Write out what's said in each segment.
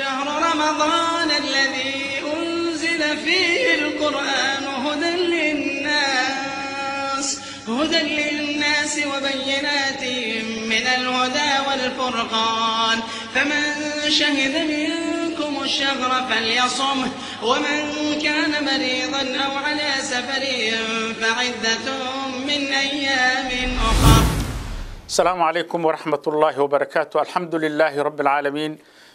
شهر رمضان الذي أنزل فيه القرآن هدى للناس هدى للناس وبينات من الهدى والفرقان فمن شهد منكم الشهر فليصمه ومن كان مريضا أو على سفر فعدة من أيام أخر السلام عليكم ورحمة الله وبركاته الحمد لله رب العالمين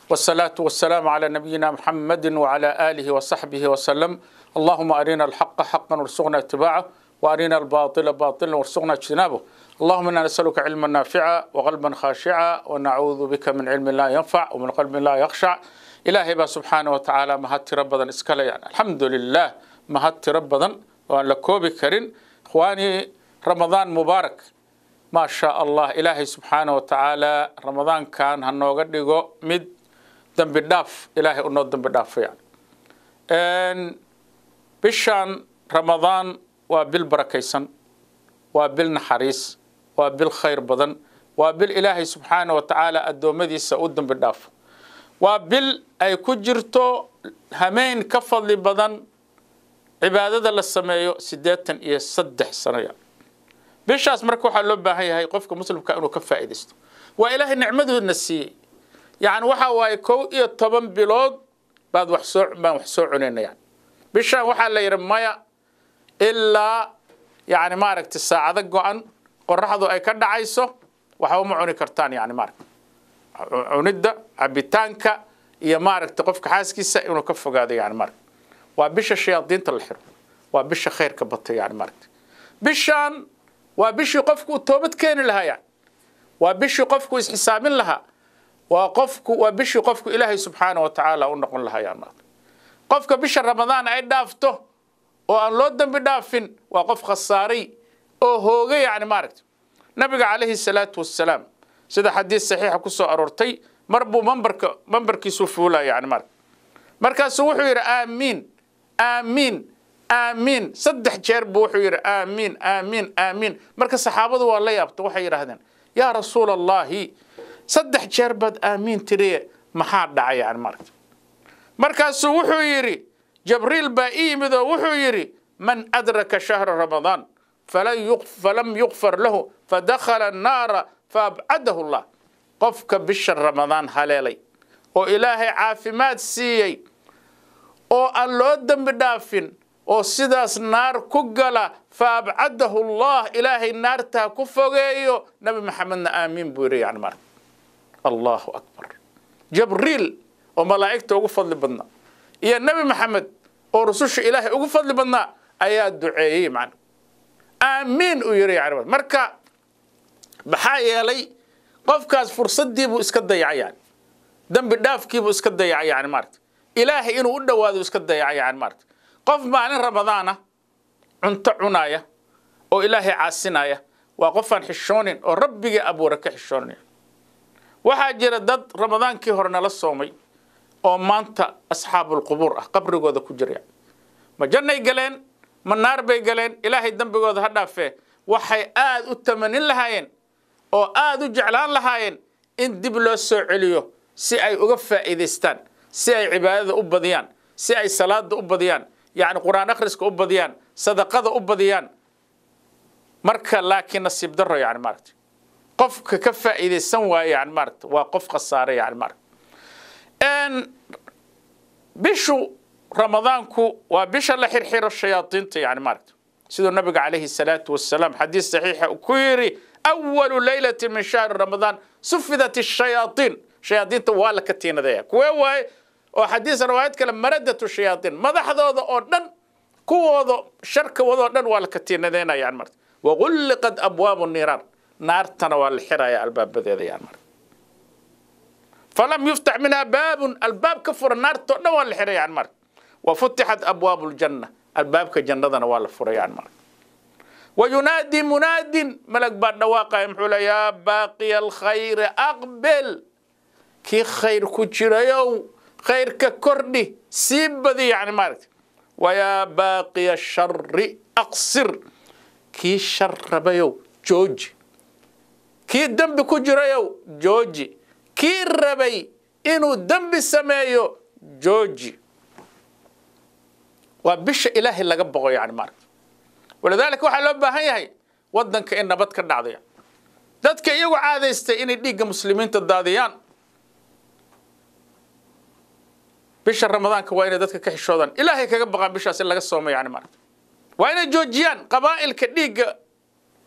والصلاة والسلام على نبينا محمد وعلى آله وصحبه وسلم اللهم أرنا الحق حقا وارزقنا اتباعه وأرنا الباطل باطلا وارزقنا اجتنابه اللهم إنا نسألك علما نافعا وقلبا خاشعا ونعوذ بك من علم لا ينفع ومن قلب لا يخشع ilaahay baa subxaana wa tacaala mahad tiro badan iska leyaan alxamdulilah mahad tiro badan oo aan la koobi karin ikhwaani ramadaan mubaarak maa allah ilaahay subxaana wa ramadaankan ha nooga dhigo mid dambi dhaaf ilaahay u noo dambi dhaafo yani bishaan ramadaan waa bil barakaysan waa bil naxariis waa bil khayr badan waa bil ilaahay subxaana wa tacaala addoommadiisa u dambi dhaafo waa bil ay ku jirto hameyn ka fadli badan cibaadada la sameeyo siddeetan iyo saddex sano yani bishaas marka waxaa loo baahan yahay qofka muslimka inuu ka faa'iidaysto waa ilaahay nicmaduuna siiyey yani waxa waaye kow iyo toban bilood baad baan wax soo cunaynayaa bishaan waxaa la yidhi maya ilaa yani maaragta saacado go-an qoraxdu ay ka dhacayso waxba ma cuni kartaan yani maaragta cunidda cabitaanka iyo maaragta qofka xaaskiisa inuu ka fogaado yani maaragta waa bisha shayaadiinta la xiro waa bisha khayrka bata yani maaragta bishaan waa bishii qofku uu toobad keeni lahaa yani waa bishii qofku is xisaamin lahaa waa qofku waa bishii qofku ilaahay subxaana wa tacaala u noqon lahayaa maad qofka bisha ramadaan ay dhaafto oo aan loo dembi dhaafin waa qof khasaaray oo hooga yacni maaragta nabiga calayhi salaatu wasalaam sida xadiis saxiixa ku soo aroortay mar buu mambarka mambarkiisu fuulaya yani maaragta markaasuu wuxuu yidhi aamiin aamiin aamiin saddex jeer buu wuxuu yidhi aamiin aamiin aamiin marka saxaabadu waa la yaabta waxay yidhaahdeen yaa rasuul allaahi saddex jeer baad aamiin tiriye maxaa dhacay yani marka markaasuu wuxuu yidhi jabriil baa i yimid oo wuxuu yidhi man adraka shahra ramadaan falam yukfar lahu fadakhala annaara faabcadahu llah qofka bisha ramadaan haleelay oo ilaahay caafimaad siiyey oo aan loo dembi dhaafin oo sidaas naar ku gala faabcadahu llah ilaahay naartaa ku fogeeyo nebi maxamedna aamiin buu yidhi yani marka allaahu akbar jabriil oo malaa'igta ugu fadli badnaa iyo nebi maxamed oo rususha ilaahay ugu fadli badnaa ayaa duceeyey man aamiin uu yiri yani marka maxaa yeelay qofkaas fursaddiibuu iska dayacay yani dembi dhaafkiibuu iska dayacay yani maarata ilaahay inuu u dhowaado iska dayacay yani maarata qof maalin ramadaana cunto cunaaya oo ilaahay caasinaaya waa qofaan xishoonin oo rabbigii abuura ka xishooninaya waxaa jira dad ramadaankii hore nala soomay oo maanta asxaabulqubuur ah qabrigooda ku jira ma jannay galeen ma naar bay galeen ilaahay dembigooda ha dhaafee waxay aad u tamanin lahaayeen oo aad u jeclaan lahaayeen in dib loo soo celiyo si ay uga faa'iidaystaan si ay cibaadada u badiyaan si ay salaada u badiyaan yacni qur-aan akhriska u badiyaan sadaqada u badiyaan marka laakiin nasiib daro yani maaragtay qofka ka faa'iidaysan waayo yani maaragta waa qof khasaaray yani maaragta bishu ramadaanku waa bisha la xirxiro shayaadiinta yani maaragta siduu nabiga calayhi salaatu wasalaam xadiis saxiixa ku yidhi awalu leylati min shahri ramadaan sufidat shayaaiin shayaadiinta waa la ka kuwee waaye oo xadiis riwaayad kale maradatu shayaaiin madaxdooda oo dhan kuwooda sharka wadoo dhan waa la ka yani maaragta wagulliqat abwaabu niiraan naartana waa la xiraya albaabadeeda yaan mara falam yuftax minhaa baabun albaab ka furan naartoo dhan waa la xira yaan mara wa futixat abwaabu ljanna albaabka jannadana waa la furay yaan mara wayunaadi munaadin malag baa dhawaaqaya muxuu le yaa baaqiya alkhayri aqbel kii khayr ku jirayow khayrka kordhi sii badi yani maaragta wayaa baaqiya shari aqsir kii shar rabayow jooji kii dembi ku jirayow jooji kii rabay inuu dembi sameeyo jooji waa bisha ilaahay laga boqo yani maaragta walidaalika waxaa loo baahan yahay waddanka in nabad ka dhacdo dadka iyagu caadaystay inay dhiigga muslimiinta daadiyaan bisha ramadaanka waa inay dadka ka xishoodaan ilaahay kaga baqaan bishaas in laga soomo yani maaragta waa inay joojiyaan qabaa'ilka dhiigga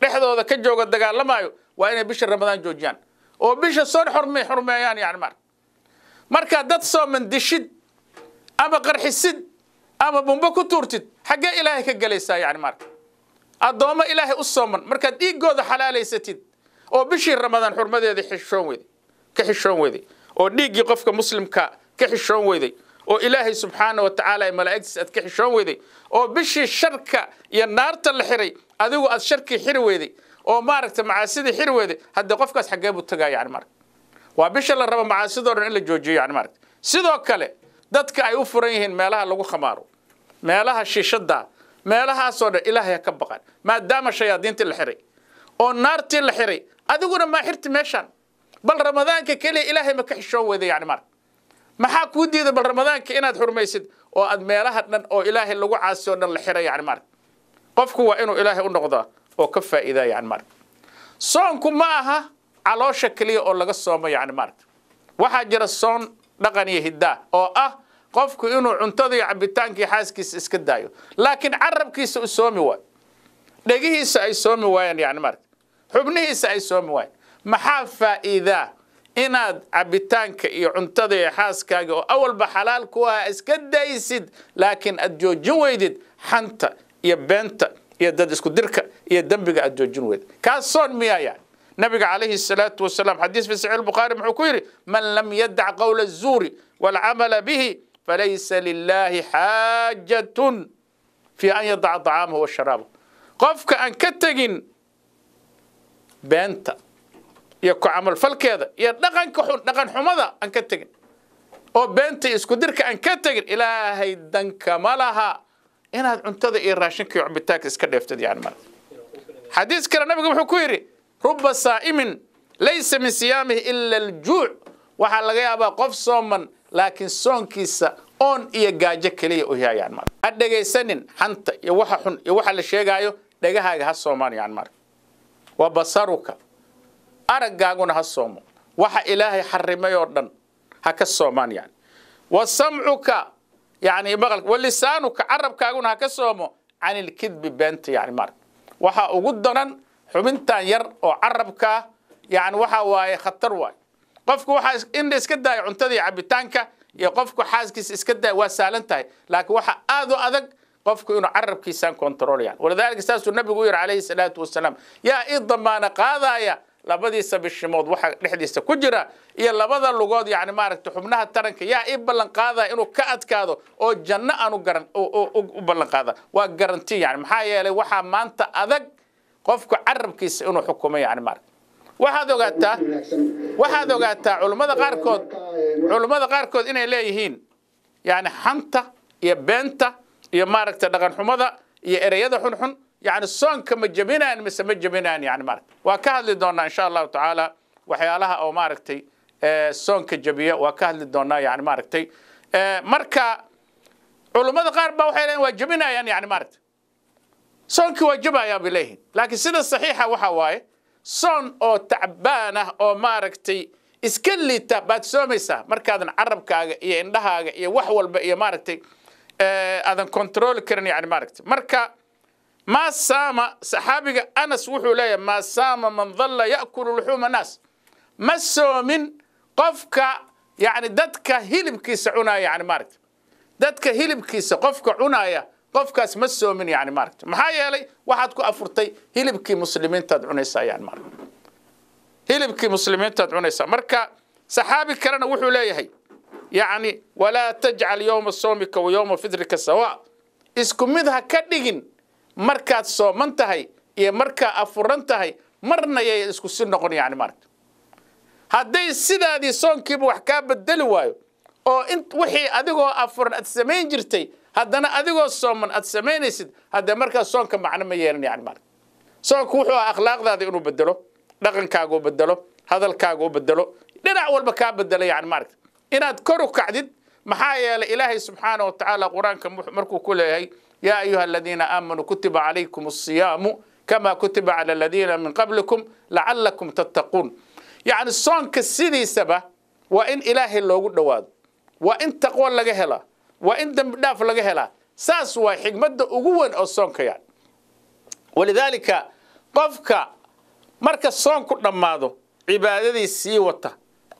dhexdooda ka jooga dagaalamaayo waa inay bisha ramadaan joojiyaan oo bisha soon xormay xurmeeyaan yani mar marka dad sooman dishid ama qarxisid ama bumbo ku tuurtid xaggee ilaahay ka gelaysaa yani marka addoommo ilaahay u sooman markaad dhiiggooda xalaalaysatid oo bishii ramadaan xurmadeeda xishoon weyday ka xishoon weyday oo dhiiggii qofka muslimka ka xishoon weyday oo ilaahay subxaana wa tacaala ee malaa'igtiis aad ka xishoon weyday oo bishii sharka iyo naarta la xiray adigu aad sharkii xiri weyday oo maaragta macaasida xirwede hadda qofkaas xaggee buu tagaa yani marka waa bisha la rabo macaasidoo dhan in la joojiyo yani maragta sidoo kale dadka ay u furan yihiin meelaha lagu khamaaro meelaha shiishada meelahaasoo dhan ilaahay ka baqan maadaama shayaadiintii la xiray oo naartii la xiray adiguna maa xirti meeshaan bal ramadaanka keliya ilaahay ma ka xishoon weyda yani marka maxaa kuu diiday bal ramadaanka inaad xurmaysid oo aad meelaha dhan oo ilaahay lagu caasi oo dhan la xiray yani marka qofku waa inuu ilaahay u noqdaa oo ka faa'iida yani maaragta soonku ma aha caloosha keliya oo laga soomo yani maaragta waxaa jira soon dhaqan iyo hiddaa oo ah qofku inuu cuntada iyo xaaskiisa iska daayo laakiin carabkiisa u soomi waayo dhegihiisa ay soomi waayaan yani maaragta xubnihiisa ay soomi waayaan maxaa faa'iidaa inaad cabitaanka iyo cuntada iyo xaaskaaga oo awalba xalaal ku aha iska daysid laakiin aad joojin weydid xanta iyo beenta iyo dad isku dirka iyo dembiga aad joojin weyda kaasoon miyayaan nabiga calayhi الsalaaةu wasalaam xadiis fi saxiix bukhaari muxuu ku yidhi man lam yadac qowla الzuuri wاlcamala bihi falaysa lilahi xaajaة fii an yadaca طacaamahu washaraabah qofka aan ka tegin beenta iyo ku camalfalkeeda iyo dhaqanka xun dhaqan xumada aan ka tegin oo beenta iyo isku dirka aan ka tegin ilaahay dankama laha inaad cuntada iyo raashinkii cubitaanka iska dheeftad yani male xadiis kale nabigu wuxuu ku yidhi ruba saa'imin laysa min siyaamihi ila aljuuc waxaa laga yaabaa qof sooman laakiin soonkiisa oon iyo gaajo keliya u yahay yani male ha dhegaysanin xanta iyo waxa xun iyo waxa la sheegaayo dhegahaaga ha soomaan yani male wa basaruka araggaaguna ha soomo waxa ilaahay xarimay oo dhan ha ka soomaan yani wa samcuka yani maqal walisaanuka carabkaaguna ha ka soomo can beenta yani mar waxaa ugu daran xubintan yar oo carabkaa yani waxa waaye khatar waay qofku waxaa in iska daaya cuntada cabitaanka iyo qofku xaaskiisa iska daaya waa saalan tahay laakiin waxaa aad u adag qofku inuu carabkiisaan kontroolayan walidaalika saasuu nabigu u yidhi calayhi salaatu wasalaam yaa ii damaana qaadaya labadiisa bishimood waxa dhexdiisa ku jira iyo labada lugood yani maaragta xubnaha taranka yaa ii ballan qaadaya inuu ka adkaado oo janno aan u garan u ballan qaada waa garanti yani maxaa yeelay waxaa maanta adag qofka carabkiisa inuu xukumo yani maaragta waxaad ogaataa waxaad ogaataa culummada qaarkood culummada qaarkood inay leeyihiin yani xanta iyo beenta iyo maaragta dhaqanxumada iyo ereyada xunxun yani soonka ma jebinaan mise ma jebinaan yani maarata waa ka hadli doonaa insha allahu tacaala waxyaalaha oo maaragtay eh, soonka jebiya waa ka hadli doonaa yani maaragtay eh, marka culummada qaar baa waxay leeyiin waa jebinayaan yani maaragta soonkii waa jebayaa bay leeyihiin laakiin sida saxiixa waxa waaye soon oo tacbaan ah oo maaragtay iska liita baad soomaysaa markaadan carabkaaga iyo indhahaaga iyo wax walba iyo maaragtay eh, aadan kontrooli karin yani maaragtay marka ma saama saxaabiga anas wuxuu leeyahay maa saama man dalla ya'kulu luxuuma naas ma soomin qofka yani dadka hilibkiisa cunaaya yani maaragta dadka hilibkiisa qofka cunaaya qofkaas ma soomin yani maaragta maxaa yeelay waxaad ku afurtay hilibkii muslimiintaad cunaysaa yani maaragta hilibkii muslimiintaad cunaysaa marka saxaabi kalena wuxuu leeyahay yani walaa tajcal yowma soomika wa yowma fitrika sawa isku mid ha ka dhigin markaad sooman tahay iyo markaa afuran tahay marna yay isku si noqon yani maaragta hadday sidaadii soonkiiba wax kaa bedeli waayo oo in wixii adigoo afuran aad samayn jirtay haddana adigoo sooman aad samaynaysid hadde markaas soonka macno ma yeelan yani maaragta soonku wuxuu akhlaaqdaada inuu bedelo dhaqankaaga u bedelo hadalkaaga u bedelo dhinac walba kaa bedelo yani maaragta inaad kor u kacdid maxaa yeelay ilaahay subxaana wa tacaala qur-aanka markuu ku leeyahay ya ayuha aladiina aamanuu kutiba calaykum asiyaamu kama kutiba cala aladiina min qablikum lacalakum tattaquun yacni soonka sidiisaba waa in ilaahay loogu dhowaado waa in taqwo laga helaa waa in dembi dhaaf laga helaa saas waa xigmadda ugu weyn oo soonka yani walidaalika qofka marka soonku dhammaado cibaadadii sii wata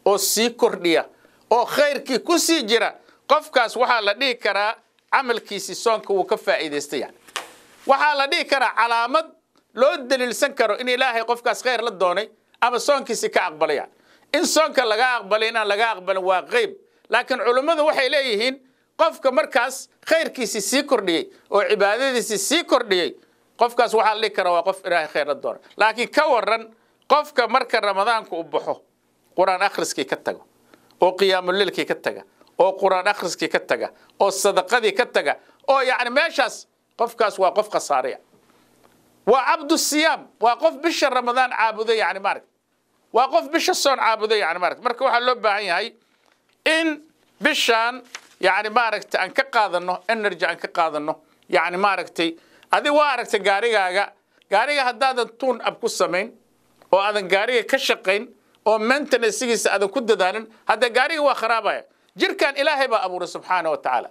oo sii kordhiya oo khayrkii ku sii jira qofkaas waxaa la dhihi karaa camalkiisii soonka wuu ka faa'iidaystay yani waxaa la dhihi karaa calaamad loo daliilsan karo in ilaahay qofkaas khayr la doonay ama soonkiisii ka aqbalay yani in soonka laga aqbalay inaan laga aqbalin waa qeyb laakiin culummadu waxay leeyihiin qofka markaas khayrkiisii sii kordhiyey oo cibaadadiisii sii kordhiyey qofkaas waxaa la dhihi karaa waa qof ilaahay khayr la doonay laakiin ka waran qofka marka ramadaanku u baxo qur-aan akhriskii ka tago oo qiyaamuleelkii ka taga oo quraan akhriskii ka taga oo sadaqadii ka taga oo yacni meeshaas qofkaas waa qof khasaaraya waa cabdu siyaam waa qof bisha ramadaan caabuda yacni maaragt waa qof bisha soon caabuda yacni maaragt marka waxaa loo baahan yahay in bishaan yacni maaragtay aan ka qaadano energy aan ka qaadano yacni maaragtay adi waa aragtay gaarigaaga gaariga haddaadan tuun ab ku samayn oo aadan gaariga ka shaqayn oo maintenancegiisa aadan ku dadaalin hadda gaariga waa kharaabaya jirkan ilaahay baa abuuray subxaana wa tacaala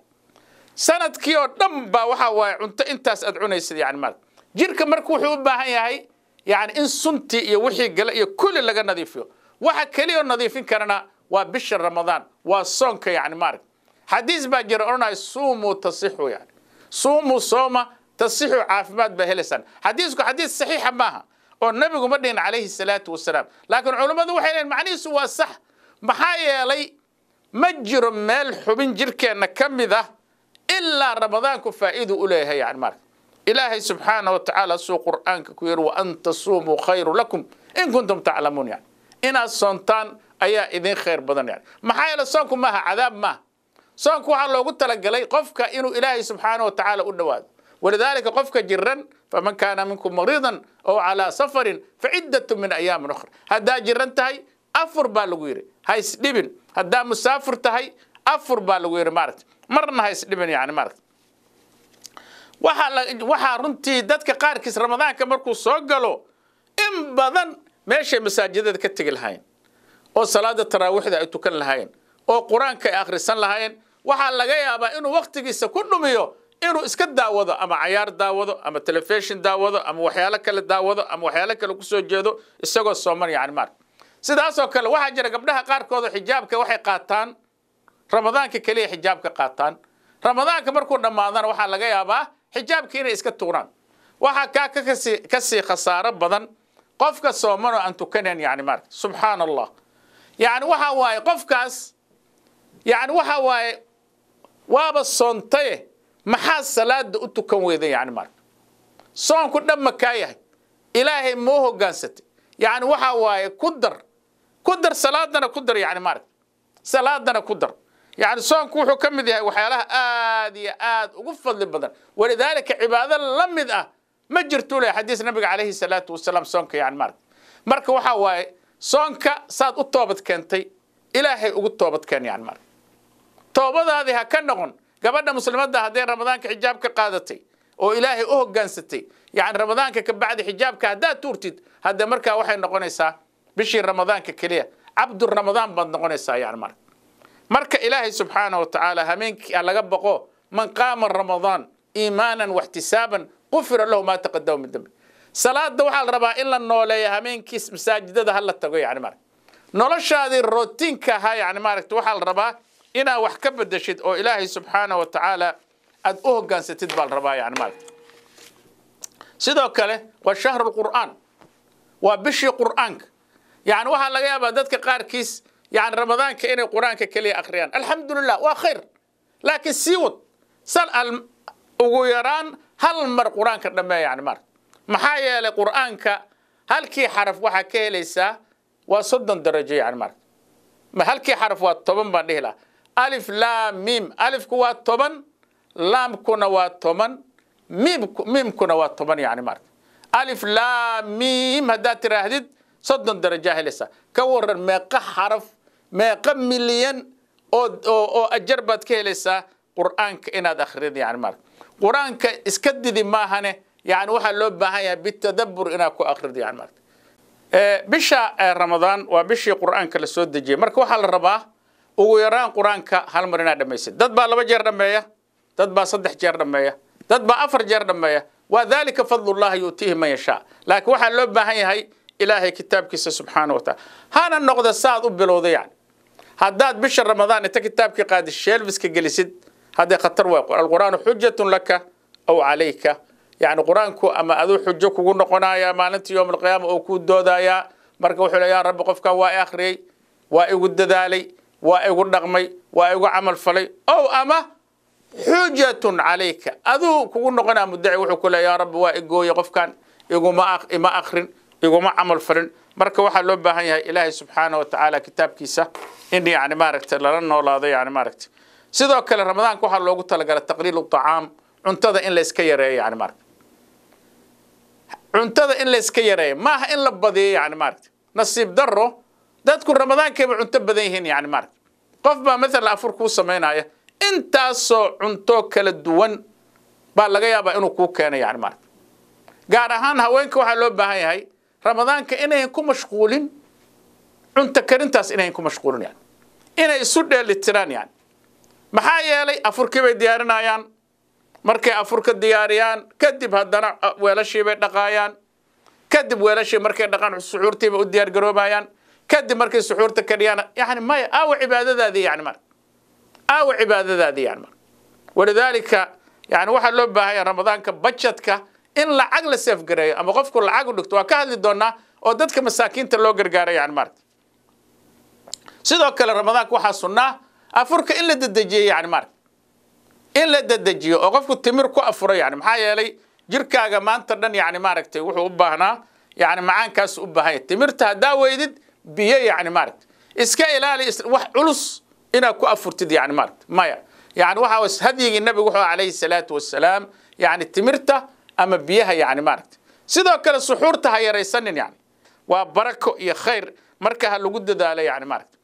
sanadkii oo dhan baa waxa waaye cunto intaas aad cunaysid yani maarata jirka marka wuxuu u baahan yahay yani in suntii iyo wixii gale iyo kulli laga nadiifiyo waxa keliya nadiifin karana waa bisha ramadaan waa soonka yani maarata xadiis baa jira odhanaya suumuu tasixu yani suumuu sooma tasixu caafimaad baa helaysaan xadiisku xadiis saxiixa maaha oo nebigu ma dhihin calayhi salaatu wasalaam laakiin culummadu waxay leeyihin macnihiisu waa sax maxaa yeelay ma jiro meel xubin jirkeenna ka mid ah ilaa ramadaanku faa'iidu u leeyahay yani marka ilaahay subxaana wa tacaala suu qur'aanka ku yidhi wa an tasuumuu khayru lakum in kuntum taclamuun yani inaad soontaan ayaa idin khayr badan yani maxaa yeele soonku maaha cadaab maaha soonku waxaa loogu talagalay qofka inuu ilaahay subxaana wa tacaala u dhawaado walidaalika qofka jiran faman kaana minkum maridan ow calaa safarin faciddatu min ayaamin ukhra haddaa jiran tahay afur baa lagu yidhi ha isdhibin haddaa musaafir tahay afur baa lagu yidhi maaragta marna ha isdhimin yani maaragta waxaa runtii dadka qaarkiis ramadaanka markuu soo galo in badan meeshay masaajidada ka tegi lahaayeen oo salaada taraawiixda ay tukan lahaayeen oo qur-aanka ay akhrisan lahaayeen waxaa laga yaabaa inuu wakhtigiisa ku dhumiyo inuu iska daawado ama cayaar daawado ama telefishon daawado ama waxyaalo kale daawado ama waxyaalo kale kusoo jeedo isagoo sooman yani maarka sidaasoo kale waxaa jira gabdhaha qaarkoodoo xijaabka waxay qaataan ramadaanka keliya xijaabka qaataan ramadaanka markuu dhammaadana waxaa laga yaabaa xijaabkii inay iska tuuraan waxaa kaa kasii khasaaro badan qofka soomanoo aan tukanayn yani maarata subxaana allah yani waxa waaye qofkaas yani waxaa waaye waaba soontaye maxaa salaada u tukan weyda yani maarata soonku dhamma kaa yahay ilaahay moo hogaansatay yani waxaa waaye ku dar ku dar salaadana ku dar yani maarata salaadana ku dar yani soonku wuxuu ka mid yahay waxyaalaha aad iyo aad ugu fadli badan walidaalika cibaado la mid ah ma jirtuu leh xadiis nabiga calayhi salaatu wasalaam soonka yani maarata marka waxa waaye soonka saad u toobad keentay ilaahay ugu toobad keen yani maarata toobadaadii ha ka noqon gabadha muslimadda hadday ramadaanka xijaabka qaadatay oo ilaahay u hogaansatay yani ramadaanka ka bacdi xijaabka haddaad tuurtid hadda markaa waxay noqonaysaa bishii ramadaanka keliya cabduramadaan baad noqonaysaa yani marka marka ilaahay subxaanah wa tacaala hameenkii laga boqo man qaama ramadaan iimaanan waxtisaaban qufira lahu maa taqadama min dembi salaada waxaa la rabaa in la nooleeyo hameenkii masaajidada ha la tago yani marka noloshaadii rootiinka ahaa yani maaragta waxaa la rabaa inaad wax ka bedeshid oo ilaahay subxaanah wa tacaala aad u hogaansatid baa la rabaa yani maaragta sidoo kale waa shahru lqur'aan waa bishii qur'aanka yani waxaa laga yaabaa dadka qaarkiis yani ramadaanka inay qur-aanka keliya akhriyaan alxamdulilah waa khayr laakiin sii wad sal al ugu yaraan hal mar qur-aanka dhammeeya yani maarka maxaa yeelay qur-aanka halkii xaraf waxaa ka helaysaa waa soddon darajo yani maarka halkii xaraf waa toban baan dhihi lahaa alif laam mim alifku waa toban laamkuna waa toban mimku mimkuna waa toban yani maarka alif laam mim haddaad tiraahdid soddon daraja helaysaa ka waran meeqa xaraf meeqa milyan oo ajar baad ka helaysaa qur'aanka inaad akhrida yani marka qur'aanka iska didi maahane yani waxaa loo baahan yahay bitadabur inaad ku akhrido yani marka bisha ramadaan waa bishii qur'aanka la soo dejiyey marka waxaa la rabaa ugu yaraan qur'aanka hal mar inaad dhammaysid dad baa laba jeer dhammeeya dad baa saddex jeer dhammeeya dad baa afar jeer dhammeeya waa dalika fadlullahi yuutiihi man yashaa laakiin waxaa loo baahan yahay ilaahay kitaabkiisa subxaana wa taala hana noqda saad u bilowda yani haddaad bisha ramadaan inta kitaabkii qaadi shelfiska gelisid haddee khatar waay alqur'aanu xujatun laka aw calayka yani qur-aanku ama aduu xujo kugu noqonaya maalinta yowm oo kuu doodayaa marka wuxuu le yaa rabbi qofkan waa i akhriyey waa igu dadaalay waa igu dhaqmay waa igu camal falay ow ama xujatun calayka aduu kugu noqonaa muddaci wuxuu ku le yaa rabbi waa igooye qofkan iguma ima akrin iguma camal falin marka waxaa loo baahan yahay ilaahay subxaanah wa kitaabkiisa in yani maaragtay lala noolaado yani maaragtay sidoo kale ramadaanka waxaa loogu talagalay taqliil acaam cuntada in layska yareeyo yani maaragtay cuntada in layska yareeyo maaha in la badiyo yani maaragtay nasiib daro dadku ramadaankayba cunto badan yihiin yani maaragtay qof baa maalan afur kuu samaynaya intaasoo cunto kala duwan baa laga yaabaa inuu kuu keeno yani maaragtay gaar ahaan haweenka waxaa loo baahan yahay ramadaanka inayn ku mashquulin cunto karintaas inayn ku mashquulin yani inay isu dheelitiraan yani maxaa yeelay afurkii bay diyaarinayaan markay afurka diyaariyaan kadib haddana ah, weelashii bay dhaqaayaan kadib weelashii markay dhaqaan suxuurtiiba u diyaargaroobayaan kadib markay suxuurta kadhiyaan yani maya aawa cibaadadaadii yani mar aawa cibaadadaadii yani mar walidaalika yani waxaa loo baahan ramadaanka bajetka in lacag la seefgareeyo ama qofku lacag u dhigto waa ka hadli doonaa oo dadka masaakiinta loo gargaaro yani maaragta sidoo kale ramadaanka waxaa sunnaa afurka in la dedejiyo yani maaragta in la dedejiyo oo qofku timir ku afuro yani maxaa yeelay jirkaaga maanta dhan yani maaragtay wuxuu u baahnaa yani macaankaas u baahanya timirta haddaa weydid biyo yani maaragta iska ilaali wax culus inaad ku afurtid yani maaragta maya yani waxa hadyiga nabiga wuxuu calayhi salaatu wasalaam yani timirta ama biyaha yani maaragta sidoo kale suxuurta ha yaraysanin yani waa barako iyo khayr marka ha lagu dadaalo yani maaragta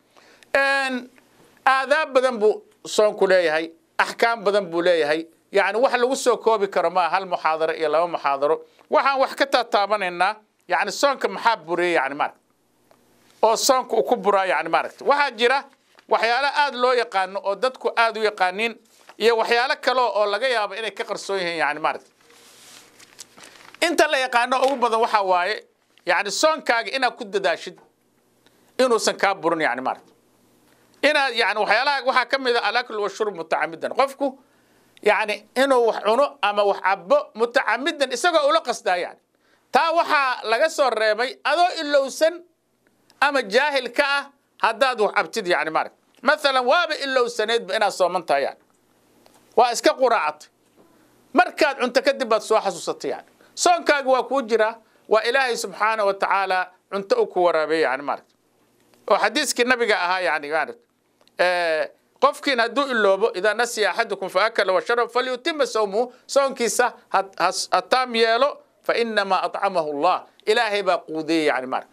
aadaab badan buu soonku leeyahay axkaam badan buu leeyahay yani wax lagu soo koobi karo maa hal muxaadaro iyo laba muxaadaro waxaan wax ka taataabanaynaa yani soonka maxaa buriyey yani maaragta oo soonka uu ku buraa yani maaragta waxaa jira waxyaalo aada loo yaqaano oo dadku aada u yaqaaniin iyo waxyaalo kale oo laga yaabo inay ka qarsoon yihiin yani maaragta inta la yaqaano ugu badan waxaa waaye yani soonkaaga inaad ku dadaashid inuusan kaa burin yani maarata inaad yani waxyaalaha waxaa ka mid a ah alakl washurb mutacamidan qofku yani inuu wax cuno ama wax cabo mutacamidan isagoo ula qasdaa yani taa waxaa laga soo reebay adoo ilowsan ama jaahil ka ah haddaad wax cabtid yani maarata maalan waaba ilowsaneedba inaad sooman yani waa iska quraacatay markaad cunto kadib baad soo xasuusatay yani soonkaaga waa kuu jira waa ilaahay subxaana wa cunto u ku waraabeey yani maaragta oo xadiiskii nabiga ahaa yani maaragta qofkiin hadduu iloobo idaa nasiya axadukum faakala washarab falyutima sawmuhu soonkiisa ha taam yeelo fainamaa acamahu llah ilaahay baa quudeeyey yani maaragta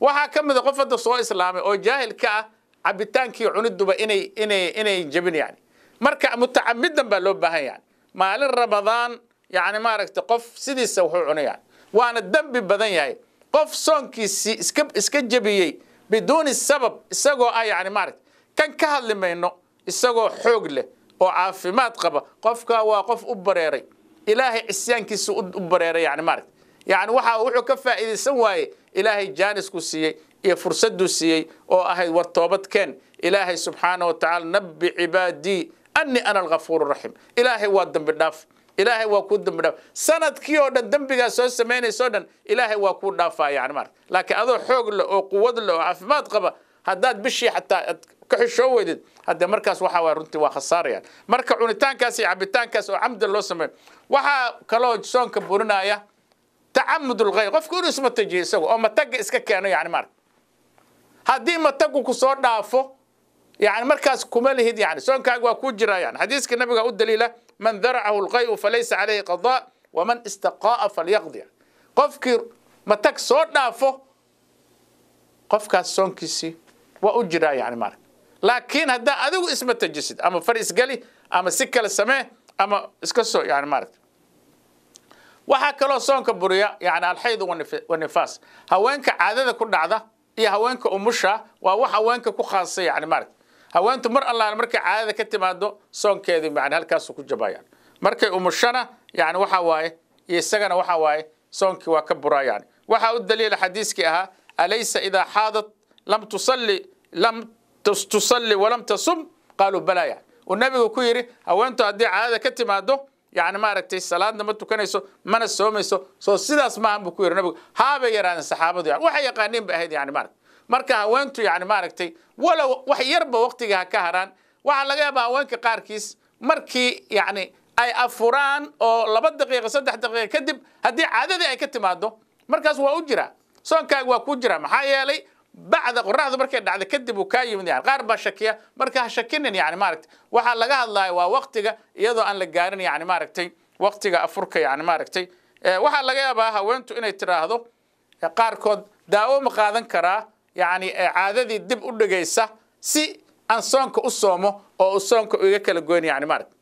waxaa ka mida qof hadda soo islaamay oo jaahil ah cabitaankii cuniduba inay inay inay jebin yani marka mutacamidan baa loo baahan yani maalin ramadaan yani maaragta qof sidiisa wuxuu cunaya waana dembi badan yahay qof soonkiisii iska iska jebiyey biduuni sabab isagoo ah yani maaragta kan ka hadli mayno isagoo xoog leh oo caafimaad qaba qofka waa qof u bareeray ilaahay cisyaankiisa u bareeray yani maaragta yani waxa wuxuu ka faa'iidaysan waaye ilaahay jaanisku siiyey iyo fursaduu siiyey oo ahayd war toobadkeen ilaahay subxaana wa tacaala nabi cibaadii ani ana alghafuur raxiim ilaahay waa dambi dhaaf ilaahay waa kuu dembi dhaaf sanadkii oo dhan dembigaa soo samaynaysa o dhan ilaahay waa kuu dhaafaa yani marka laakiin adoo xoog leh oo quwad leh oo caafimaad qaba haddaad bishii xataa aad ka xishoo weydid hadde markaas waxaa waay runtii waa khasaarayaan marka cunitaankaas iyo cabitaankaas oo camdi loo sameeyo waxaa kaloo soonka burinaya tacamud qofku inuu ismatajiyo isagu oo mataga iska keeno yani marka haddii matagu ku dhaafo yani markaas kuma lihid yani soonkaaga waa kuu jiraa yani xadiiska nabiga u daliila man daracahu اlqayu falaysa calayhi qadaa waman istaqaa'a falyaqdiya qofkii matag soo dhaafo qofkaas soonkiisii waa u jiraa yani maarag laakiin haddaa adigu isma tajisid ama far isgeli ama si kale samee ama iska soo yani maaragta waxaa kaloo soonka buriya yani alxaydu wanifaas haweenka caadada ku dhacda iyo haweenka umusha waa haweentu mar allaale markay caadada ka timaado soonkeedii man halkaasu ku jabayaan markay umushana yani waxa waaye iyo isagana waxa waaye soonkii waa ka buraa yani waxaa u daliila xadiiskii ahaa alaysa idaa xaadat lam tusalli lam tusalli walam tasum qaaluu balaa yani uu nabigu ku yidhi haweentu haddii caadada ka timaado yani maaragtay salaadna ma tukanayso mana soomayso soo sidaas maahan buu ku yidhi nabigu haabay yaraadeen saxaabadu yani waxay yaqaaniin ba ahayd yani maaragtay marka haweentu yani maaragtay walow wax yarba waqtiga ha ka haraan waxaa laga yaabaa haweenka qaarkiis markii yani ay afuraan oo laba daqiiqo saddex daqiiqo kadib haddii caadadii ay ka timaado markaas waa u jiraa soonkaaga waa kuu jiraa maxaa yeelay bacda qoraxdu markay dhacda kadib uu kaa yimid yani qaar baa shakiya marka ha shakinin yani maaragtay waxaa laga hadlaya waa waqtiga iyadoo aan la gaarin yani maaragtay waqtiga afurka yani maaragtay waxaa laga yaabaa haweentu inay tiraahdo qaarkood daawo ma qaadan karaa yani caadadii dib u dhigaysa si aan soonka u soomo oo soonka iga kala goyn yani maaragta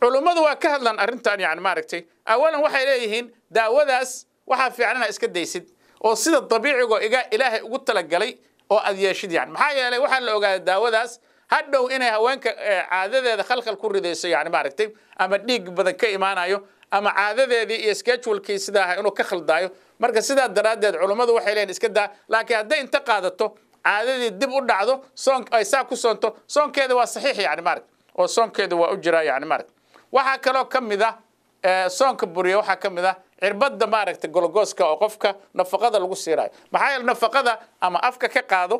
culummadu waa ka hadlan arrintan yani maaragtay awalan waxay leeyihiin daawadaas waxaa fiican inaa iska daysid oo sida dabiicigoo iga ilaahay ugu talagalay oo aad yeeshid yani maxaa yeelay waxaa la ogaaday daawadaas hadhow inay haweenka caadadeeda khalkhal ku ridayso yani maaragtay ama dhiig badan ka imaanayo ama caadadeedii iyo schedulkii sidaa inuu ka khaldaayo marka sidaa daraaddeed culummadu waxay leeyiin iska daa laakiin hadday inta qaadato caadadii dib u dhacdo soon ay saa ku soonto soonkeeda waa saxiix yani maarag oo soonkeeda waa u jiraa yani maarag waxaa kaloo ka mid ah eh, soonka buriya waxaa ka mid ah cirbada maaragta gologooska oo qofka nafaqada lagu siiraayo maxaa yeele nafaqada ama afka ka qaado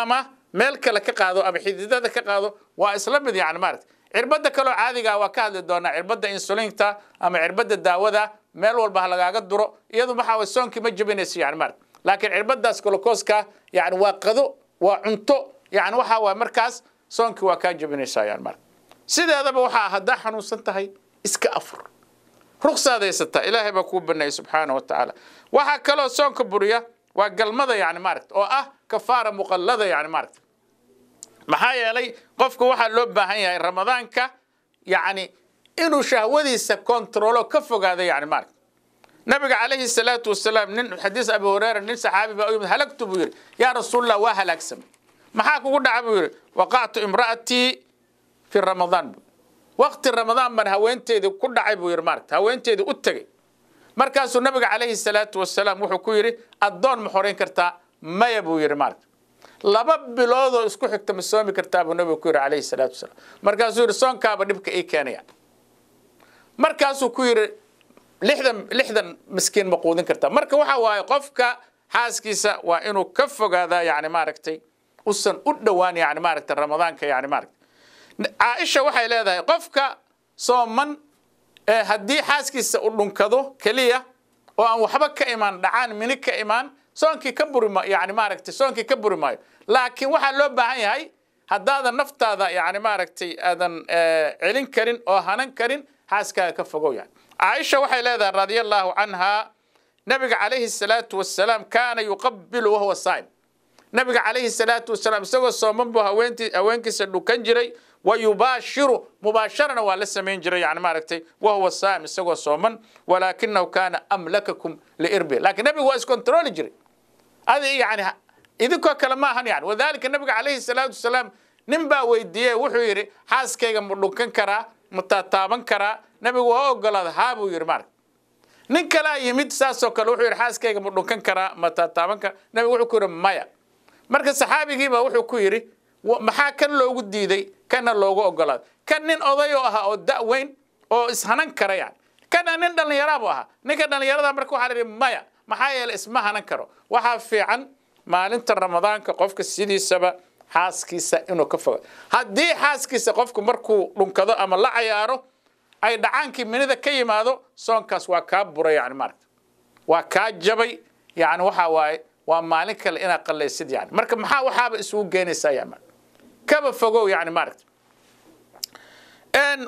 ama meel kale ka qaado ama xididada ka qaado waa isla mid yani maaragta cirbada kaloo caadiga ah waa ka hadli doonaa cirbada insuliinta ama cirbada daawada meel walba ha lagaaga duro iyadu maxaa soonkii ma jabinayso yani marat laakiin cirbadaas glukoska yani waa qado waa cunto yani waxa waay markaas soonkii waa kaa jabinaysaa yani marat sideedaba waxaa haddaa xanuunsan tahay iska afur ruqsaadaysata ilaahay baa kuu baneeyey subxaana wa tacaala waxaa kaloo soonka buriya waa galmada yani maaragta oo ah kafaara muqallada yani maaragta maxaa yeelay qofka waxaa loo baahan yahay ramadaanka yani inuu shahwadiisa kontrolo ka fogaado yani maarata nabiga calayhi salaatu wasalaam nin xadiis abu hureyra nin saxaabi baa u yimid halagtu buu yidhi yaa rasuulallah waa halaagsamay maxaa kugu dhaca buu yidhi waqactu imra'atii fi ramadaan buu waqti ramadaan baan haweenteedii ku dhacay buu yidhi maarata haweenteedii u tegey markaasuu nabiga calayhi salaatu wasalaam wuxuu ku yidhi addoon ma xorayn kartaa maya buu yidhi maarata laba biloodoo isku xigta ma soomi kartaa buu nabigu ku yidhi calayhi salaatu wasalaam markaasuu yidhi soonkaaba dhibka ii keenaya markaasuu ku yidhi lixdan lixdan miskiin ma quudin kartaa marka waxa waaye qofka xaaskiisa waa inuu ka fogaadaa yani maaragtay usan u dhowaan yani maaragtay ramadaanka yani maaragtay caaisha waxay leedahay qofka sooman ee haddii xaaskiisa u dhunkado keliya oo aan waxba ka imaan dhacaan mini ka imaan soonkii ka buri yani maaragtay soonkii ka buri maayo laakiin waxaa loo baahan yahay haddaadan naftaada yani maaragtay aadan celin karin oo hanan karin xaaskaaga ka fogowyah caaisha waxay leedahay radia allaahu canha nabiga calayhi salaatu wasalaam kaana yuqabilu wahuwa saa'im nabiga calayhi salaatu wasalaam isagoo sooman buu haweenkiisa dhukan jiray wa mubaasharana waa la samayn jiray yani maaragtay wahuwa saa'im isagoo sooman walaakinahu kaana amlakakum liirbi laakiin nabigu waa iskontarooli jiray adi yani idinkoo kale maahan yani wadalika nabiga calayhi salaatu wasalaam nin baa weydiiyey wuxuu yidhi xaaskayga ma dhunkan karaa mataataaban karaa nabigu waa ogolaada haa buu yidhi maarag nin kalaa yimid saasoo kale wuxuu yidhi xaaskayga ma dhunkan karaa mataataaban kara nabigu wuxuu ku yidhi maya marka saxaabigiiba wuxuu ku yidhi maxaa kan loogu diiday kana loogu ogolaaday kan nin odayoo ahaa oo da'weyn oo ishanan kara yani kana nin dhallinyaraabu ahaa ninka dhallinyarada marka waxaa la yidhi maya maxaa yeeley isma hanan karo waxaa fiican maalinta ramadaanka qofka sidiisaba xaaskiisa inuu ka foga haddii xaaskiisa qofku markuu dhunkado ama la cayaaro ay dhacaankii minida ka yimaado soonkaas waa kaa bura yani maaragta waa kaa jabay yani waxaa waaye waa maalin kale inaad qallaysid yani marka maxaa waxaaba isugu keenaysaa yani kaba fogow yani maaragta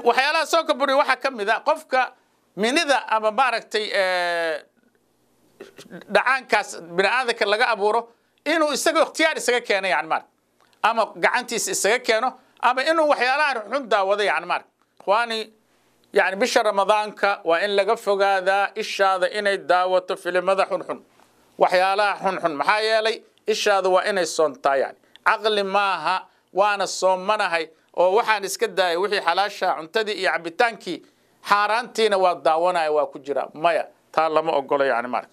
waxyaalaha soonka buriya waxaa ka mid a ah, qofka minida ama maaragtay dhacaankaas bini aadamka laga abuuro inuu isaga ikhtiyaar isaga keena yani maaragta ama gacantiisa isaga keeno ama inuu waxyaalaha xun daawado yani maarka ikhwaani yani bisha ramadaanka waa in laga fogaadaa ishaada inay daawato filimada xunxun waxyaalaha xunxun maxaa yeelay ishaada waa inay soontaa yani caqli maaha waana soomanahay oo waxaan iska daayay wixii xalaashaa cuntadii iyo cabitaankii xaaraantiina waa daawanaya waa ku jira maya taa lama ogolo yani marka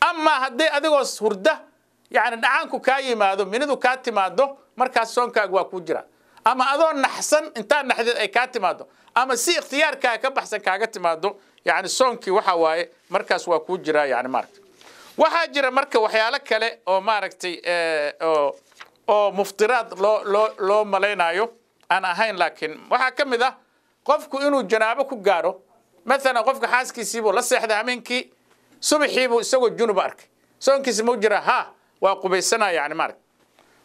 amaa haddii adigoo hurda yacni dhacaanku kaa yimaado minidu kaa timaado markaas soonkaaga waa kuu jira ama adoo naxsan intaa naxdeed ay kaa timaado ama si ikhtiyaarkaaga ka baxsan kaaga timaado yacni soonkii waxa waaye markaas waa kuu jiraa yani maaragtay waxaa jira marka waxyaalo kale oo maaragtay eh, oo muftiraad loo loo loo malaynayo aan ahayn laakiin waxaa ka mid ah qofku inuu janaabo ku gaadho maalan qofka xaaskiisiibuu la seexday hameenkii subaxiibuu isagoo junub arkay soonkiisi mau jira ha waa qubaysanaya yani maarag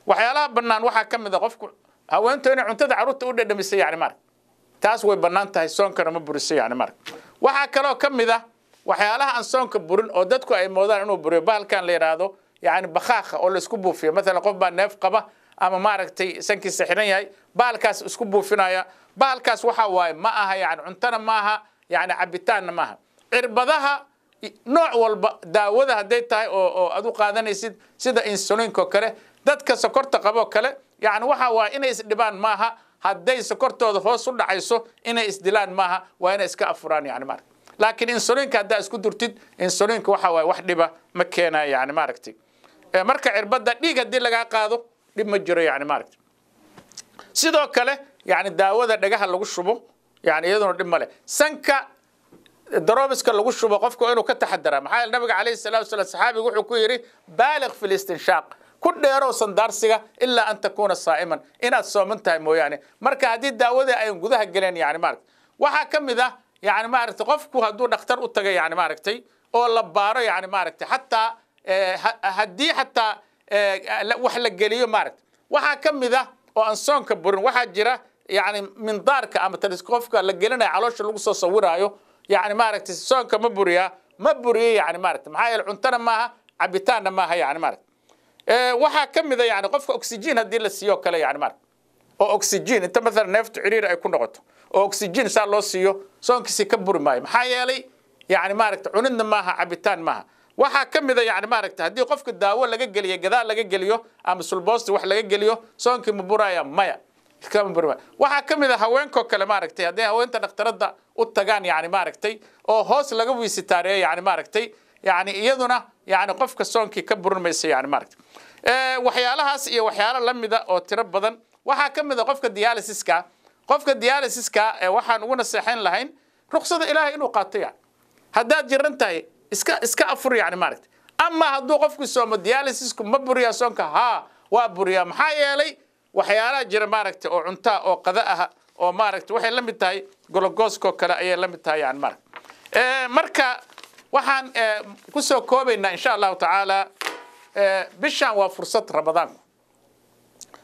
waxyaalaha bannaan waxaa ka mid a ah qofku haweentu inay cuntada carruurta u dhadhamiso yani maarag taas way bannaan tahay soonkana ma buriso yani maarag waxaa kaloo ka mid ah waxyaalaha aan soonka burin oo dadku ay moodaan inuu buriyo bahalkan la yidhaahdo yani bakhaaqa oo laisku buufiyo maalan qof baa neef qaba ama maaragtay sankiisa xidhan yahay bahalkaas isku buufinaya bahalkaas waxaa waaye ma aha yani cuntana maaha yani cabitaanna maaha cirbadaha nooc walba daawada hadday tahay oo aad u qaadanaysid sida insulinko kale dadka sokorta qaboo kale yani waxa waa inay isdhibaan maaha hadday sokortooda hoos u dhacayso inay isdilaan maaha waa inay iska afuraan yani maarata laakiin insulinka haddaa isku durtid insulinka waxa waaye wax dhiba ma keenayo yani maaragtay eh, marka cirbadda dhiig haddii lagaa qaado dhib ma jiro yani maaragtay sidoo kale yani daawada dhagaha lagu shubo yani iyaduna dhib ma leh sanka daroobiska lagu shubo qofku inuu ka taxadara maxaa nabiga calayhi salatu wasalam saxaabigu wuxuu ku yidhi baalig fi listinshaaq ku dheerow sandaarsiga ilaa an takuuna saa'iman inaad sooman tahay mooyaane marka haddii daawadii ayn gudaha gelin yani maaragta waxaa ka mid ah yani maaragtay qofku hadduu dhakhtar u taga yani maaragtay oo la baaro yani maaragtay xataa eh, haddii xataa eh, wax la geliyo maaragtay waxaa ka mid ah oo aan soonka burin waxaa jira yani mindaarka ama taliskofka la gelinaya caloosha lagu soo sawiraayo yani maaragtay soonka ma buriyaa ma buriyo yani maaragta maxaa yeele cuntona maaha cabitaanna maaha yani maaragta waxaa ka mida yani qofka oxygen haddii la siiyo kale yani maaragta oo oxygen inta mathalan neeftu ciriir ay ku noqoto oo oxygen saa loo siiyo soonkiisi ka buri maayo maxaa yeelay yani maaragta cunidna maaha cabitaan maaha waxaa ka mida yani maaragta haddii qofka daawo laga geliyo gadaal laga geliyo ama sulboosti wax laga geliyo soonkii ma buraya maya waxaa ka mid a haweenkoo kale maaragtay haddii haweenta dhakhtarada u tagaan yani maaragtay oo hoos laga wiisitaareeyo yani maaragtay yani iyaduna yani qofka soonkii ka burin maysa yani maaragtay waxyaalahaas iyo waxyaalo lamida oo tiro badan waxaa ka mid a qofka dialysiska qofka dialysiska waxaan ugu naseexayn lahayn ruksada ilaahay inuu qaato yani haddaad jiran tahay iska iska afur yani maaragtay ama hadduu qofku soomo dialysisku ma buriyaa soonka haa waa buriyaa maxaa yeelay waxyaalaha jira maaragtay oo cuntaa oo qada ah oo maaragta waxay la mid tahay gologooskoo kale ayay la mid tahay yani marag eh, marka waxaan eh, ku soo koobaynaa insha allahu tacaala eh, bishan waa fursad ramadaanku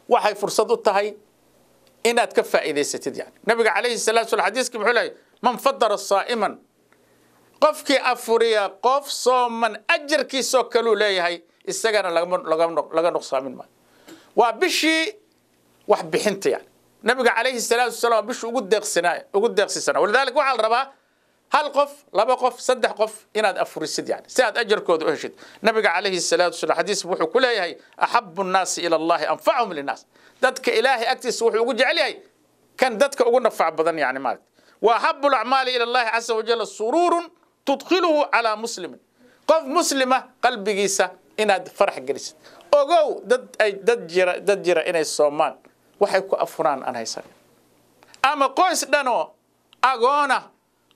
waxay fursad u tahay inaad ka faa'iidaysatid yani nabiga calayhi salatu slam xadiiskii muxuu leeyahy man fadara saa'iman qofkii afuriya qof sooman ajarkiisoo kaluu leeyahay isagana laga nuqsaamin maayo waa bishii wax yani nabiga calayhi salaatu wasalaam bishu ugu deeqsinaa ugu deeqsisanaa walidaalika waxaa la rabaa hal qof laba qof saddex qof inaad afurisid yani si aad ajarkooda u heshid nabiga calayhi salaatu wasalam xadiis wuxuu ku leeyahay axabu nnaasi ila allahi anfacahum linnaas dadka ilaahay agtiisa wuxuu ugu jecel yahay kan dadka ugu nafac badan yani maarat wa axabu alacmaali ila allahi casa wajalla suruurun tudkhiluhu calaa muslimin qof muslima qalbigiisa inaad farax gelisid ogow dad ay dad jira dad jira inay soomaan waxay ku afuraan aan haysan ama qoys dhanoo agoona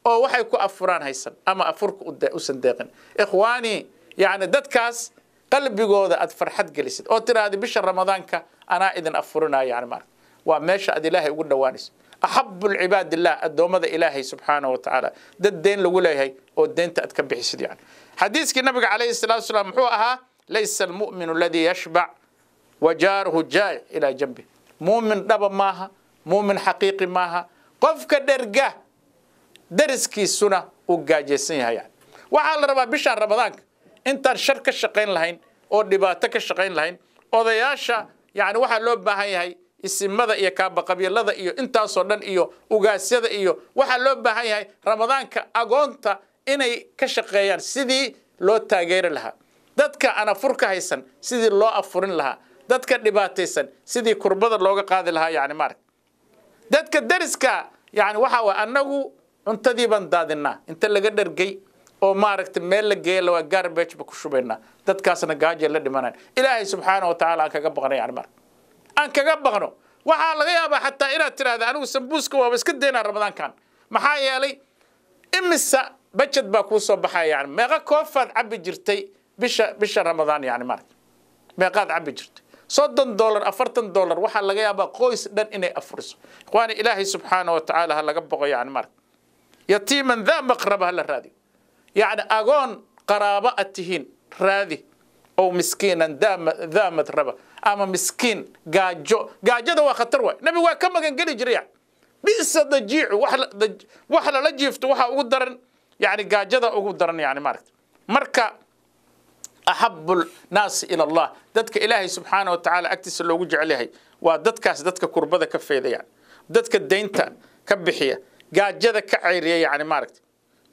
oo waxay ku afuraan haysan ama afurka u sandeeqin ikhwaani yacni dadkaas qalbigooda aad farxad gelisid oo tiraahda bisha ramadaanka anaa idin afurinaya yani maarka waa meesha aad ilaahay ugu dhowaanayso axabu cibaadillah addoommada ilaahay subxaanahu wa tacaala dad deen lagu leeyahay oo deenta aad ka bixisid yani xadiiskii nabiga calayhi salaatu salaam muxuu ahaa laysa almu'minu aladii yashbac wa jaaruhu jaa'ic ilaa janbih muumin dhaba maaha muumin xaqiiqi maaha qofka dherga deriskiisuna uu gaajaysan yahay waxaa la rabaa bishaan ramadaanka intaan shar ka shaqayn lahayn oo dhibaato ka shaqayn lahayn odayaasha yani waxaa loo baahan yahay isimada iyo kaabaqabyalada iyo intaasoo dhan iyo ugaasyada iyo waxaa loo baahan yahay ramadaanka agoonta inay ka shaqeeyaan sidii loo taageeri lahaa dadka anafur ka haysan sidii loo afurin lahaa dadka dhibaataysan sidii kurbada looga qaadi lahaa yani maarag dadka deriska yani waxa way annagu cuntadiibaan daadinaa inta laga dhargey oo maaragtay meel la geeya waa garbage ba ku shubaynaa dadkaasna gaaja la dhimanaya ilaahay subxaana wa tacaala aan kaga baqno yani maarag aan kaga baqno waxaa laga yaabaa xataa inaad tidhahda anigu sambuuska waaba iska daynaa ramadaankan maxaa yeelay imisa bajad baa kuu soo baxaya yani meeqa koofaad cabbi jirtay bisha bisha ramadaan yani maarag meeqaad cabbi jirtay soddon dolar afartan dolar waxaa laga yaabaa qoys dhan inay afuriso ikhwaani ilaahay subxaana wa tacaala ha laga boqo yani marka yatiiman daa maqraba ha la raadiyo yacni agoon qaraabo a tihiin raadi ow miskiinan daa madraba ama miskiin gaajo gaajada waa khatar waay nabi waa ka magangeli jiray yani dajiicu wax lala jiifto waxaa ugu daran yani gaajada ugu daran yani maaragta marka axabu naasi ila allah dadka ilaahay subxaana wa tacaala agtiisa loogu jecel yahay waa dadkaas dadka kurbada ka feedaya dadka daynta ka bixiya gaajada ka ceyriya yani maaragta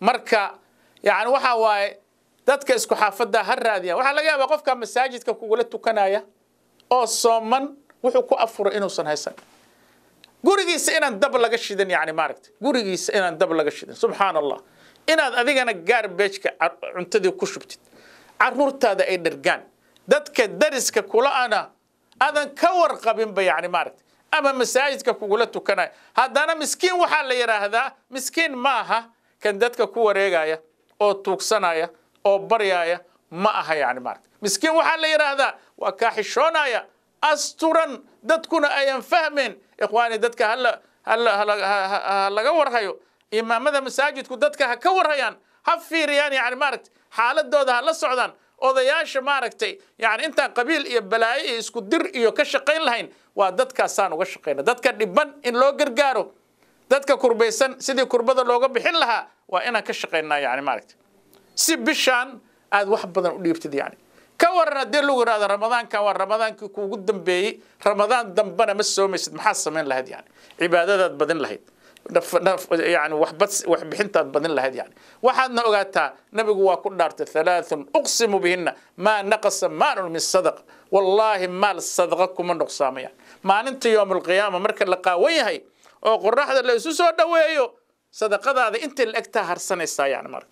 marka yani waxa waaye dadka isku xaafadda ha raadiyan waxaa laga yaabaa qofka masaajidka kugula tukanaya oo sooman wuxuu ku afuro inuusan haysan gurigiisa inaan dab laga shidan yani maaragta gurigiisa inaan dab laga shidan subxaana allah inaad adigana gaar cuntadii ku shubtid caruurtaada ay dhergaan dadka dariska kula'ana aadan ka warqabinba yani maaragta ama masaajidka kugula tukanaya haddana miskiin waxaa la yidhaahdaa miskiin maaha kan dadka ku wareegaya oo tuugsanaya oo baryaaya ma aha yani maaragta miskiin waxaa la yidhaahdaa waa kaa xishoonaya asturan dadkuna ayaan fahmayn ikhwaani dadka halla halla ha laga warhayo imaamada masaajidku dadka ha ka warhayaan ha fiiriyaan yani maaragtay xaaladooda ha la socdaan odayaasha maaragtay yani intaan qabiil iyo balaayo iyo isku dir iyo ka shaqayn lahayn waa dadkaasaan uga shaqayna dadka dhiban in loo gargaaro dadka kurbaysan sidii kurbada looga bixin lahaa waa inaan ka shaqaynaa yani maaragtay si bishaan aad wax badan u dhiibtid yani ka waran haddii lagu yidhahdo ramadaankan waa ramadaankii kuugu dambeeyey ramadaan dambana ma soomaysid maxaa samayn lahayd yani cibaadadaad badin lahayd yani waxbixintaad badin lahayd yani waxaadna ogaataa nebigu waa ku dhaartay halaathun uqsimu bihinna maa naqasa maalun min sadaqa wallaahi maal sadaqa kuma nuqsaamayan maalinta yowmaalqiyaama marka la qaawan yahay oo qoraxda laysu soo dhaweeyo sadaqadaada intay la egtaa harsanaysaa yani marka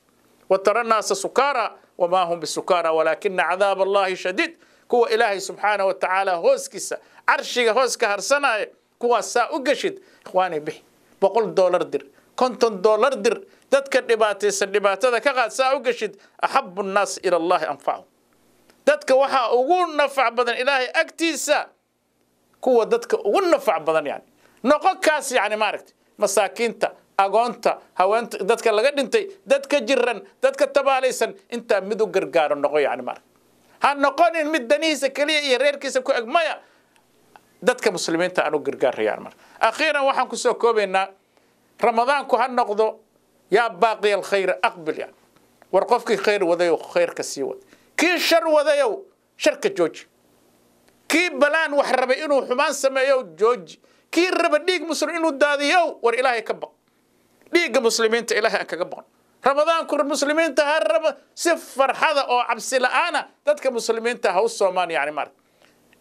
watara naasa sukaara wamaa hum bisukaara walaakina cadaab allahi shadiid kuwa ilaahay subxaana wa tacaala hooskiisa carshiga hooska harsanaya kuwaa saa u geshid ikhwaani bih boqol doolar dir konton doolar dir dadka dhibaataysan dhibaatada ka qaad saa u gashid axabu nnaas ila allahi anfacum dadka waxaa ugu nafac badan ilaahay agtiisa kuwa dadka ugu nafac badan yani noqon kaas yani maaragtay masaakiinta agoonta haweenta dadka laga dhintay dadka jiran dadka tabaalaysan intaa mid u gargaaro noqo yani maaragtay ha noqonin mid danihiisa keliya iyo reerkiisa ku eg maya dadka muslimiinta aan u gargaarayaan marka akhiiran waxaan kusoo koobaynaa ramadaanku ha noqdo yaa baaqiya alkhayra aqbil yan war qofkii khayr wadayow khayrka sii wada kii shar wadayow sharka jooji kii balaan wax rabay inuu xumaan sameeyow jooji kii raba dhiig muslim inuu daadiyow war ilaahay ka baq dhiigga muslimiinta ilaahay aan kaga baqno ramadaanku muslimiinta ha raba si farxada oo cabsi la'aana dadka muslimiinta ha u soomaan yani maarka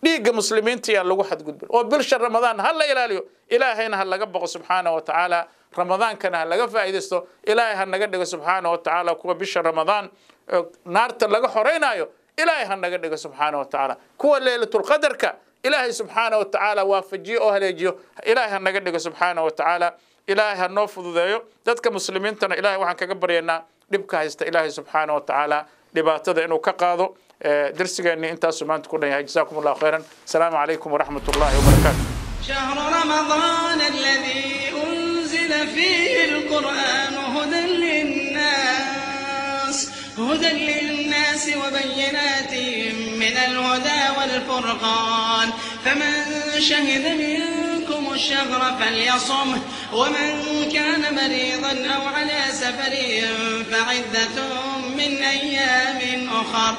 dhiigga muslimiinta yaa lagu xadgudbin oo bilsha ramadaan ha la ilaaliyo ilaahayna ha laga baqo subxaana wa tacaala ramadaankana ha laga faa'iidaysto ilaahay ha naga dhigo subxaana wa tacaala kuwa bisha ramadaan eh, naarta laga horeynaayo ilaahay ha naga dhigo subxaana wa tacaala kuwa leylatulqadarka ilaahay subxaana wa tacaala waafajiyo oo haleejiyo ilaahay ha naga dhigo subxaana wa tacaala ilaahay ha noo fududeeyo dadka muslimiintana ilahay waxaan kaga baryaynaa dhibka haysta ilaahay subxaana wa tacaala dhibaatada inuu ka qaado درسكاني انت كل تكون جزاكم الله خيرا السلام عليكم ورحمة الله وبركاته شهر رمضان الذي أنزل فيه القرآن هدى للناس هدى للناس وبينات من الهدى والفرقان فمن شهد منكم الشهر فليصمه ومن كان مريضا أو على سفر فعدة من أيام أخر